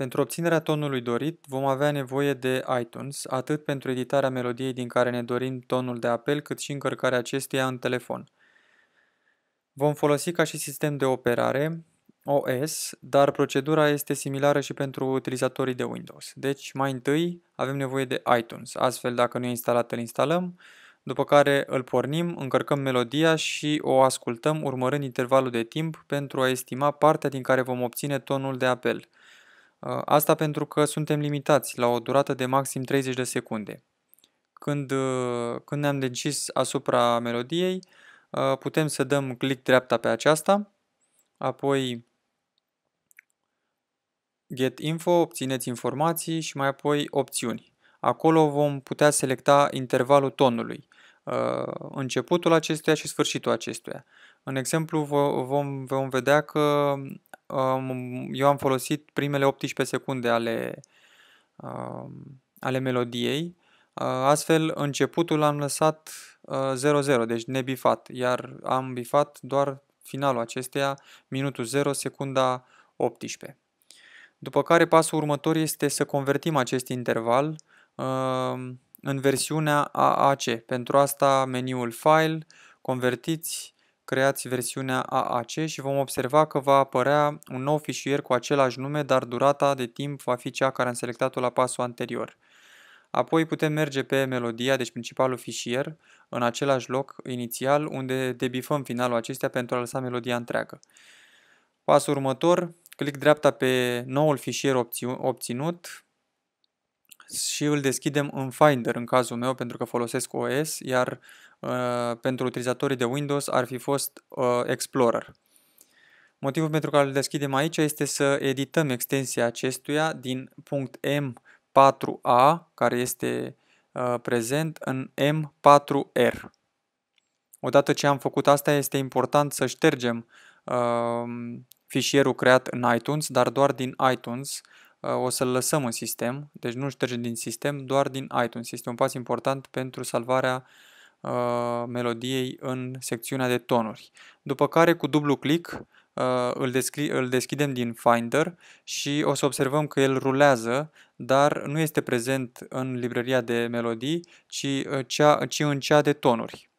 Pentru obținerea tonului dorit, vom avea nevoie de iTunes, atât pentru editarea melodiei din care ne dorim tonul de apel, cât și încărcarea acesteia în telefon. Vom folosi ca și sistem de operare OS, dar procedura este similară și pentru utilizatorii de Windows. Deci, mai întâi avem nevoie de iTunes, astfel dacă nu e instalat, îl instalăm, după care îl pornim, încărcăm melodia și o ascultăm urmărând intervalul de timp pentru a estima partea din care vom obține tonul de apel. Ă, asta pentru că suntem limitați la o durată de maxim 30 de secunde. Când, ă, când ne-am decis asupra melodiei, ă, putem să dăm click dreapta pe aceasta, apoi Get Info, obțineți informații și mai apoi opțiuni. Acolo vom putea selecta intervalul tonului, începutul acestuia și sfârșitul acestuia. În exemplu vom, vom vedea că eu am folosit primele 18 secunde ale, ale melodiei, astfel începutul am lăsat 0-0, deci nebifat, iar am bifat doar finalul acesteia, minutul 0, secunda 18. După care pasul următor este să convertim acest interval în versiunea AAC. Pentru asta meniul File, Convertiți, creați versiunea AAC și vom observa că va apărea un nou fișier cu același nume, dar durata de timp va fi cea care am selectat-o la pasul anterior. Apoi putem merge pe melodia, deci principalul fișier, în același loc inițial unde debifăm finalul acestea pentru a lăsa melodia întreagă. Pasul următor, clic dreapta pe noul fișier obținut, și îl deschidem în Finder în cazul meu pentru că folosesc OS, iar uh, pentru utilizatorii de Windows ar fi fost uh, Explorer. Motivul pentru care îl deschidem aici este să edităm extensia acestuia din .m4a, care este uh, prezent în M4R. Odată ce am făcut asta, este important să ștergem uh, fișierul creat în iTunes, dar doar din iTunes, o să-l lăsăm în sistem, deci nu șterge din sistem, doar din iTunes. Este un pas important pentru salvarea uh, melodiei în secțiunea de tonuri. După care cu dublu click uh, îl, descri- îl deschidem din Finder și o să observăm că el rulează, dar nu este prezent în librăria de melodii, ci, uh, cea, ci în cea de tonuri.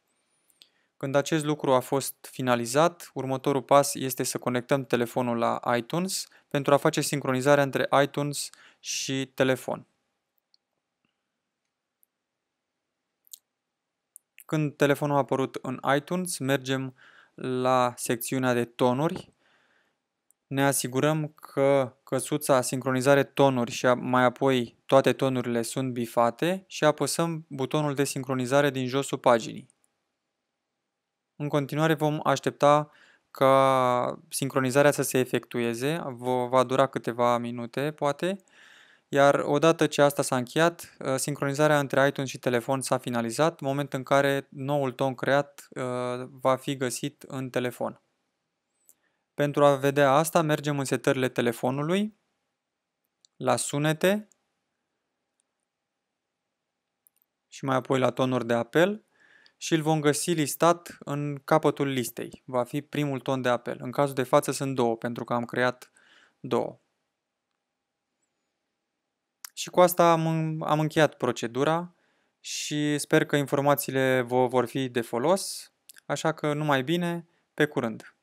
Când acest lucru a fost finalizat, următorul pas este să conectăm telefonul la iTunes pentru a face sincronizarea între iTunes și telefon. Când telefonul a apărut în iTunes, mergem la secțiunea de tonuri. Ne asigurăm că căsuța sincronizare tonuri și mai apoi toate tonurile sunt bifate și apăsăm butonul de sincronizare din josul paginii. În continuare vom aștepta ca sincronizarea să se efectueze, va dura câteva minute poate, iar odată ce asta s-a încheiat, ă, sincronizarea între iTunes și telefon s-a finalizat, moment în care noul ton creat ă, va fi găsit în telefon. Pentru a vedea asta, mergem în setările telefonului, la sunete și mai apoi la tonuri de apel și îl vom găsi listat în capătul listei. Va fi primul ton de apel. În cazul de față sunt două, pentru că am creat două. Și cu asta am, am încheiat procedura și sper că informațiile vă vor fi de folos, așa că numai bine, pe curând!